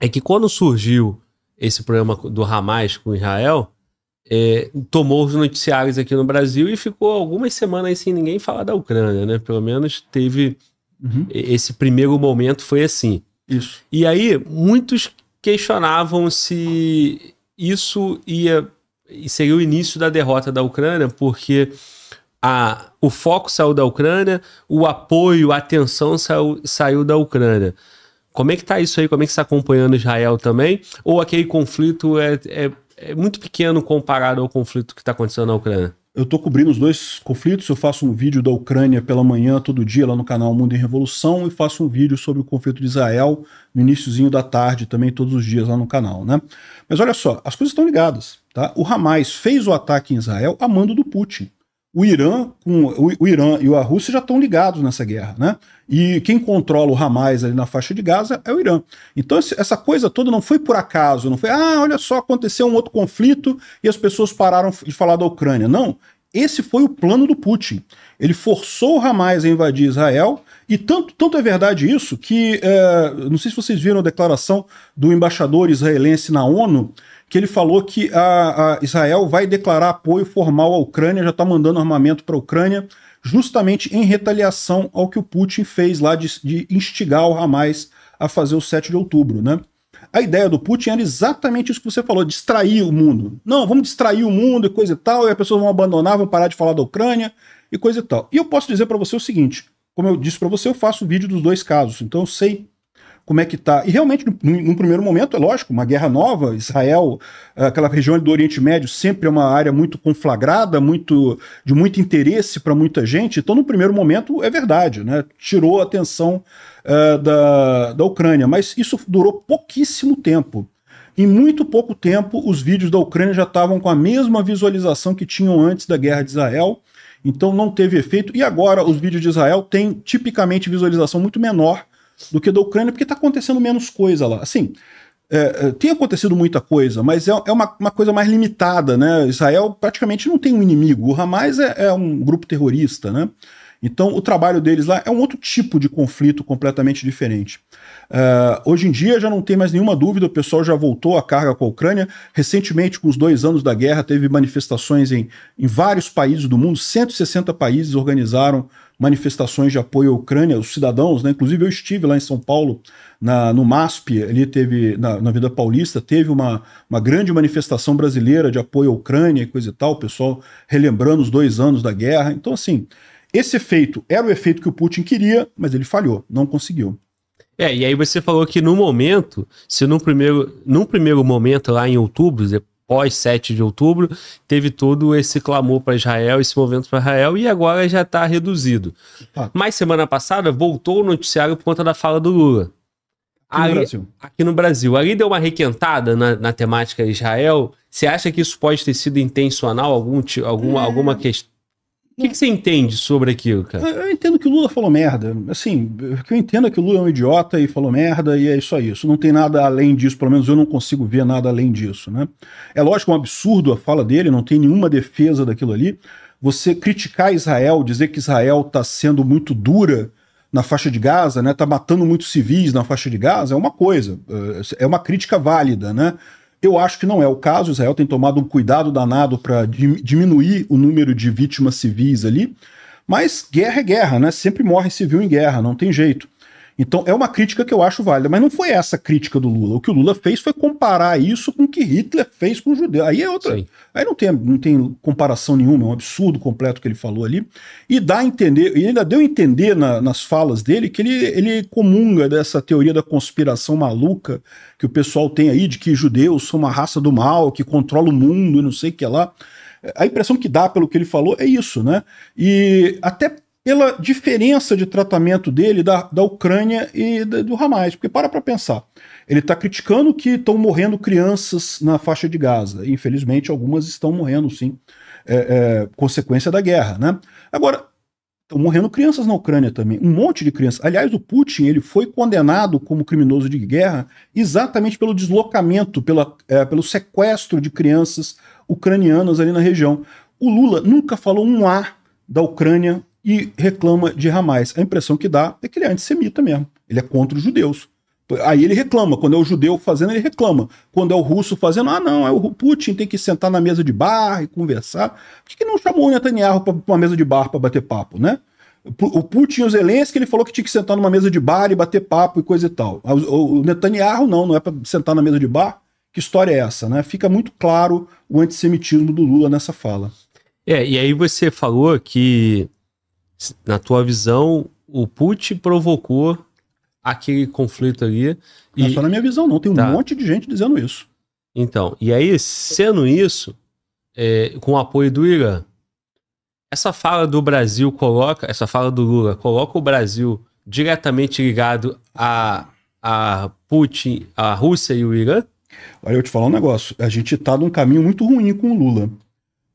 é que quando surgiu esse problema do Hamas com Israel, é, tomou os noticiários aqui no Brasil e ficou algumas semanas sem ninguém falar da Ucrânia, né? Pelo menos teve uhum. esse primeiro momento foi assim. Isso. E aí muitos questionavam se isso ia seria o início da derrota da Ucrânia, porque a, o foco saiu da Ucrânia, o apoio, a atenção saiu, saiu da Ucrânia. Como é que tá isso aí? Como é que está acompanhando Israel também? Ou aquele conflito é, é, é muito pequeno comparado ao conflito que está acontecendo na Ucrânia? Eu estou cobrindo os dois conflitos. Eu faço um vídeo da Ucrânia pela manhã, todo dia, lá no canal Mundo em Revolução, e faço um vídeo sobre o conflito de Israel no iníciozinho da tarde, também todos os dias lá no canal, né? Mas olha só, as coisas estão ligadas, tá? O Hamas fez o ataque em Israel a mando do Putin o Irã, com, o, o, Irã e a Rússia já estão ligados nessa guerra, né? E quem controla o Hamas ali na faixa de Gaza é o Irã. Então essa coisa toda não foi por acaso, não foi, ah, olha só, aconteceu um outro conflito e as pessoas pararam de falar da Ucrânia. Não, esse foi o plano do Putin. Ele forçou o Hamas a invadir Israel, e tanto, tanto é verdade isso que, é, não sei se vocês viram a declaração do embaixador israelense na ONU, que ele falou que a, a Israel vai declarar apoio formal à Ucrânia, já está mandando armamento para a Ucrânia, justamente em retaliação ao que o Putin fez lá de, de instigar o Hamas a fazer o 7 de outubro, né? A ideia do Putin era exatamente isso que você falou, distrair o mundo. Não, vamos distrair o mundo e coisa e tal, e as pessoas vão abandonar, vão parar de falar da Ucrânia e coisa e tal. E eu posso dizer para você o seguinte, como eu disse para você, eu faço vídeo dos dois casos, então eu sei como é que está. E realmente, num, primeiro momento, é lógico, uma guerra nova, Israel, aquela região do Oriente Médio sempre é uma área muito conflagrada, muito de muito interesse para muita gente. Então, no primeiro momento, é verdade, né? Tirou a atenção uh, da, da Ucrânia, mas isso durou pouquíssimo tempo. Em muito pouco tempo, os vídeos da Ucrânia já estavam com a mesma visualização que tinham antes da guerra de Israel. Então não teve efeito. E agora os vídeos de Israel têm tipicamente visualização muito menor do que da Ucrânia, porque está acontecendo menos coisa lá. Assim, é, é, tem acontecido muita coisa, mas é, é uma, uma, coisa mais limitada, né? Israel praticamente não tem um inimigo. O Hamas é, é, um grupo terrorista, né? Então o trabalho deles lá é um outro tipo de conflito completamente diferente. É, hoje em dia já não tem mais nenhuma dúvida, o pessoal já voltou à carga com a Ucrânia. Recentemente, com os dois anos da guerra, teve manifestações em, em vários países do mundo, 160 países organizaram manifestações de apoio à Ucrânia, os cidadãos, né? Inclusive eu estive lá em São Paulo, na, no MASP, ali teve, na, na Vida Paulista, teve uma, uma grande manifestação brasileira de apoio à Ucrânia e coisa e tal, o pessoal relembrando os dois anos da guerra. Então, assim, esse efeito era o efeito que o Putin queria, mas ele falhou, não conseguiu. É, e aí você falou que no momento, se no primeiro, num primeiro momento lá em outubro, pós 7 de outubro, teve todo esse clamor para Israel, esse movimento para Israel, e agora já está reduzido. Ah. Mas semana passada voltou o noticiário por conta da fala do Lula. Aqui, Ali, no, Brasil. aqui no Brasil. Ali deu uma requentada na, na temática Israel. Você acha que isso pode ter sido intencional? Algum, alguma, é. alguma questão? O que, que, você entende sobre aquilo, cara? Eu, eu, entendo que o Lula falou merda. Assim, o que eu entendo é que o Lula é um idiota e falou merda e é só isso. Não tem nada além disso, pelo menos eu não consigo ver nada além disso, né? É lógico é um absurdo a fala dele, não tem nenhuma defesa daquilo ali. Você criticar Israel, dizer que Israel está sendo muito dura na faixa de Gaza, né? Tá matando muitos civis na faixa de Gaza, é uma coisa. É, é uma crítica válida, né? Eu acho que não é o caso. Israel tem tomado um cuidado danado para diminuir o número de vítimas civis ali. Mas guerra é guerra, né? Sempre morre civil em guerra, não tem jeito. Então é uma crítica que eu acho válida, mas não foi essa crítica do Lula. O que o Lula fez foi comparar isso com o que Hitler fez com o judeu. Aí é outra. Sim. Aí não tem, não tem comparação nenhuma, é um absurdo completo que ele falou ali. E dá a entender, e ainda deu a entender na, nas falas dele que ele, ele comunga dessa teoria da conspiração maluca que o pessoal tem aí de que judeus são uma raça do mal, que controla o mundo e não sei o que lá. A impressão que dá pelo que ele falou é isso, né? E até pela diferença de tratamento dele da, da Ucrânia e da, do Hamas. Porque para para pensar, ele está criticando que estão morrendo crianças na faixa de Gaza. Infelizmente, algumas estão morrendo, sim, é, é, consequência da guerra, né? Agora, estão morrendo crianças na Ucrânia também, um monte de crianças. Aliás, o Putin ele foi condenado como criminoso de guerra exatamente pelo deslocamento, pela, é, pelo sequestro de crianças ucranianas ali na região. O Lula nunca falou um A da Ucrânia e reclama de Ramais. A impressão que dá é que ele é antissemita mesmo. Ele é contra os judeus. Aí ele reclama. Quando é o judeu fazendo, ele reclama. Quando é o russo fazendo, ah, não, é o Putin tem que sentar na mesa de bar e conversar. Por que, que não chamou o Netanyahu para uma mesa de bar para bater papo, né? O Putin e o Zelensky, ele falou que tinha que sentar numa mesa de bar e bater papo e coisa e tal. Ah, o Netanyahu, não, não é para sentar na mesa de bar. Que história é essa, né? Fica muito claro o antissemitismo do Lula nessa fala. É, e aí você falou que na tua visão, o Putin provocou aquele conflito ali. Não e... É só na minha visão, não. Tem um tá. monte de gente dizendo isso. Então, e aí, sendo isso, é, com o apoio do Irã, essa fala do Brasil coloca, essa fala do Lula coloca o Brasil diretamente ligado a, a Putin, a Rússia e o Irã? Olha, eu te falar um negócio. A gente tá num caminho muito ruim com o Lula.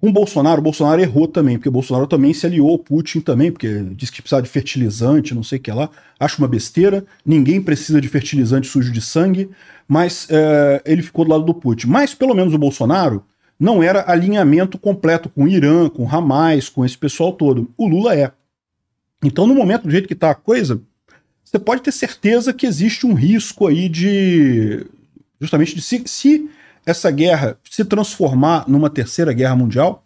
Com o Bolsonaro, o Bolsonaro errou também, porque o Bolsonaro também se aliou ao Putin também, porque disse que precisava de fertilizante, não sei o que lá. Acho uma besteira, ninguém precisa de fertilizante sujo de sangue, mas é, ele ficou do lado do Putin. Mas, pelo menos, o Bolsonaro não era alinhamento completo com o Irã, com o Hamas, com esse pessoal todo. O Lula é. Então, no momento, do jeito que está a coisa, você pode ter certeza que existe um risco aí de... Justamente de se, se essa guerra se transformar numa terceira guerra mundial,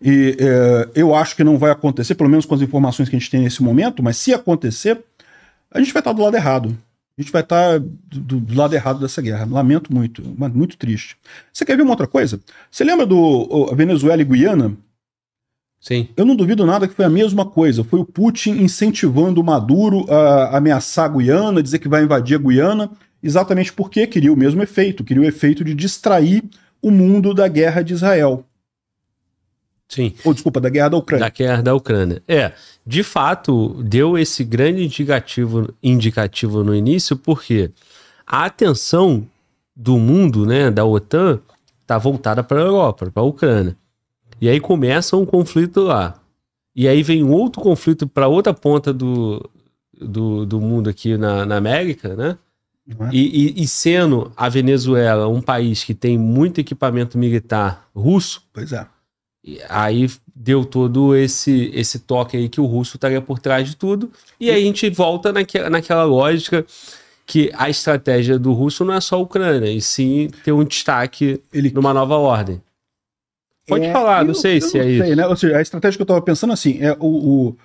e é, eu acho que não vai acontecer, pelo menos com as informações que a gente tem nesse momento, mas se acontecer, a gente vai estar do lado errado. A gente vai estar do, do lado errado dessa guerra. Lamento muito, muito triste. Você quer ver uma outra coisa? Você lembra do Venezuela e Guiana? Sim. Eu não duvido nada que foi a mesma coisa. Foi o Putin incentivando o Maduro a ameaçar a Guiana, dizer que vai invadir a Guiana, exatamente porque queria o mesmo efeito, queria o efeito de distrair o mundo da guerra de Israel. Sim. Ou desculpa, da guerra da Ucrânia. Da guerra da Ucrânia. É, de fato, deu esse grande indicativo, indicativo no início, porque a atenção do mundo, né, da OTAN, está voltada para a Europa, para a Ucrânia. E aí começa um conflito lá. E aí vem outro conflito para outra ponta do, do, do, mundo aqui na, na América, né? Uhum. E, e, e, sendo a Venezuela um país que tem muito equipamento militar russo, pois é. aí deu todo esse esse toque aí que o russo estaria por trás de tudo. E, e... aí a gente volta naquela, naquela lógica que a estratégia do russo não é só a Ucrânia, e sim ter um destaque Ele... numa nova ordem. Pode é, falar, eu, não sei se não é sei, isso. Né? Ou seja, a estratégia que eu estava pensando é assim é o, o,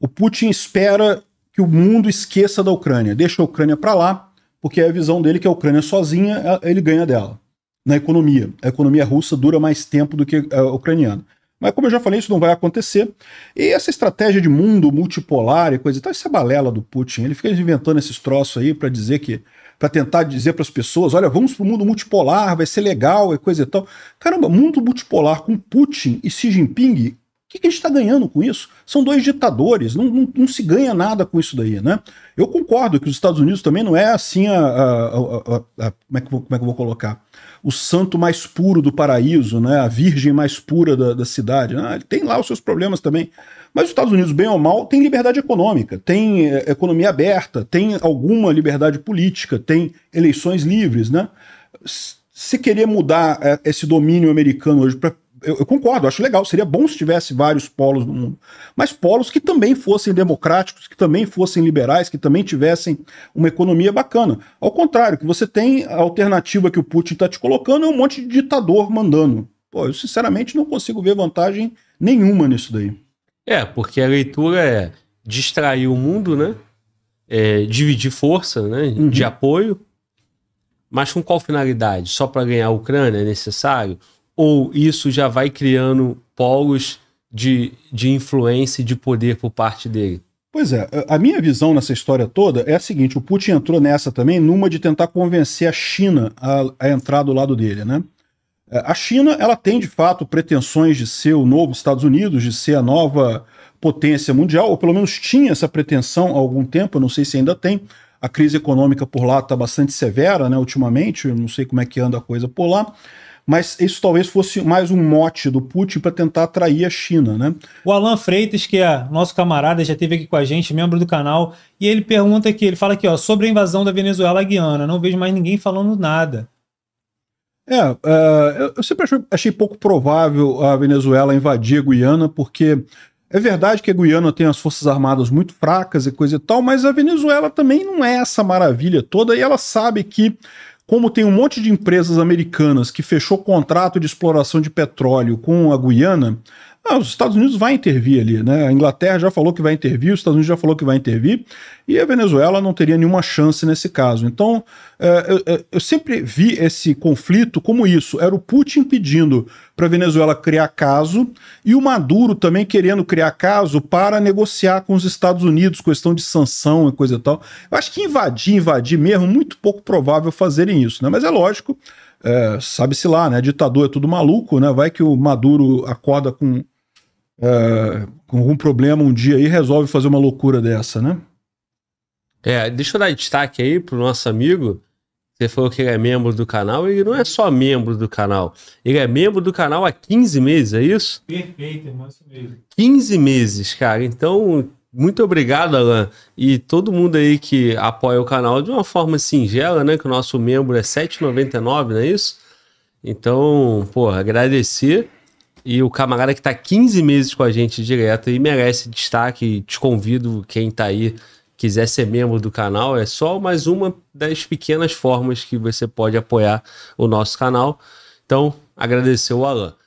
o, Putin espera que o mundo esqueça da Ucrânia, deixa a Ucrânia para lá, porque é a visão dele é que a Ucrânia sozinha ele ganha dela na economia. A economia russa dura mais tempo do que a ucraniana. Mas como eu já falei, isso não vai acontecer. E essa estratégia de mundo multipolar e coisa e tal, isso é balela do Putin. Ele fica inventando esses troços aí para dizer que para tentar dizer para as pessoas, olha, vamos para o mundo multipolar, vai ser legal e coisa e tal. Caramba, mundo multipolar com Putin e Xi Jinping que, que a gente está ganhando com isso? São dois ditadores, não, não, não, se ganha nada com isso daí, né? Eu concordo que os Estados Unidos também não é assim a. a, a, a como, é que vou, como é que eu vou colocar? O santo mais puro do paraíso, né? A virgem mais pura da, da cidade. Né? Ele tem lá os seus problemas também. Mas os Estados Unidos, bem ou mal, tem liberdade econômica, tem eh, economia aberta, tem alguma liberdade política, tem eleições livres, né? se querer mudar eh, esse domínio americano hoje para eu, eu, concordo, acho legal, seria bom se tivesse vários polos no mundo, mas polos que também fossem democráticos, que também fossem liberais, que também tivessem uma economia bacana. Ao contrário, que você tem a alternativa que o Putin está te colocando é um monte de ditador mandando. Pô, eu sinceramente não consigo ver vantagem nenhuma nisso daí. É, porque a leitura é distrair o mundo, né? É, dividir força, né? Uhum. De apoio. Mas com qual finalidade? Só para ganhar a Ucrânia é necessário? Ou isso já vai criando polos de, de influência e de poder por parte dele? Pois é, a minha visão nessa história toda é a seguinte: o Putin entrou nessa também, numa de tentar convencer a China a, a entrar do lado dele, né? É, a China, ela tem de fato pretensões de ser o novo Estados Unidos, de ser a nova potência mundial, ou pelo menos tinha essa pretensão há algum tempo, não sei se ainda tem. A crise econômica por lá está bastante severa, né, ultimamente, não sei como é que anda a coisa por lá mas isso talvez fosse mais um mote do Putin para tentar atrair a China, né? O Alan Freitas, que é nosso camarada, já esteve aqui com a gente, membro do canal, e ele pergunta aqui, ele fala aqui, ó, sobre a invasão da Venezuela à Guiana, não vejo mais ninguém falando nada. É, uh, eu sempre achei, achei pouco provável a Venezuela invadir a Guiana, porque é verdade que a Guiana tem as forças armadas muito fracas e coisa e tal, mas a Venezuela também não é essa maravilha toda e ela sabe que como tem um monte de empresas americanas que fechou contrato de exploração de petróleo com a Guiana, ah, os Estados Unidos vai intervir ali, né? A Inglaterra já falou que vai intervir, os Estados Unidos já falou que vai intervir, e a Venezuela não teria nenhuma chance nesse caso. Então, é, eu, eu sempre vi esse conflito como isso: era o Putin pedindo para a Venezuela criar caso e o Maduro também querendo criar caso para negociar com os Estados Unidos, questão de sanção e coisa e tal. Eu acho que invadir, invadir mesmo, muito pouco provável fazerem isso, né? Mas é lógico. É, sabe-se lá, né? Ditador é tudo maluco, né? Vai que o Maduro acorda com é, com algum problema um dia aí resolve fazer uma loucura dessa, né? É, deixa eu dar destaque aí pro nosso amigo. Você falou que ele é membro do canal, ele não é só membro do canal. Ele é membro do canal há 15 meses, é isso? Perfeito, é 15 meses, cara. Então, muito obrigado, Alan. E todo mundo aí que apoia o canal de uma forma singela, né? Que o nosso membro é R$7,99, não é isso? Então, pô agradecer. E o camarada que está 15 meses com a gente direto e merece destaque. Te convido, quem está aí, quiser ser membro do canal, é só mais uma das pequenas formas que você pode apoiar o nosso canal. Então, agradecer o Alan.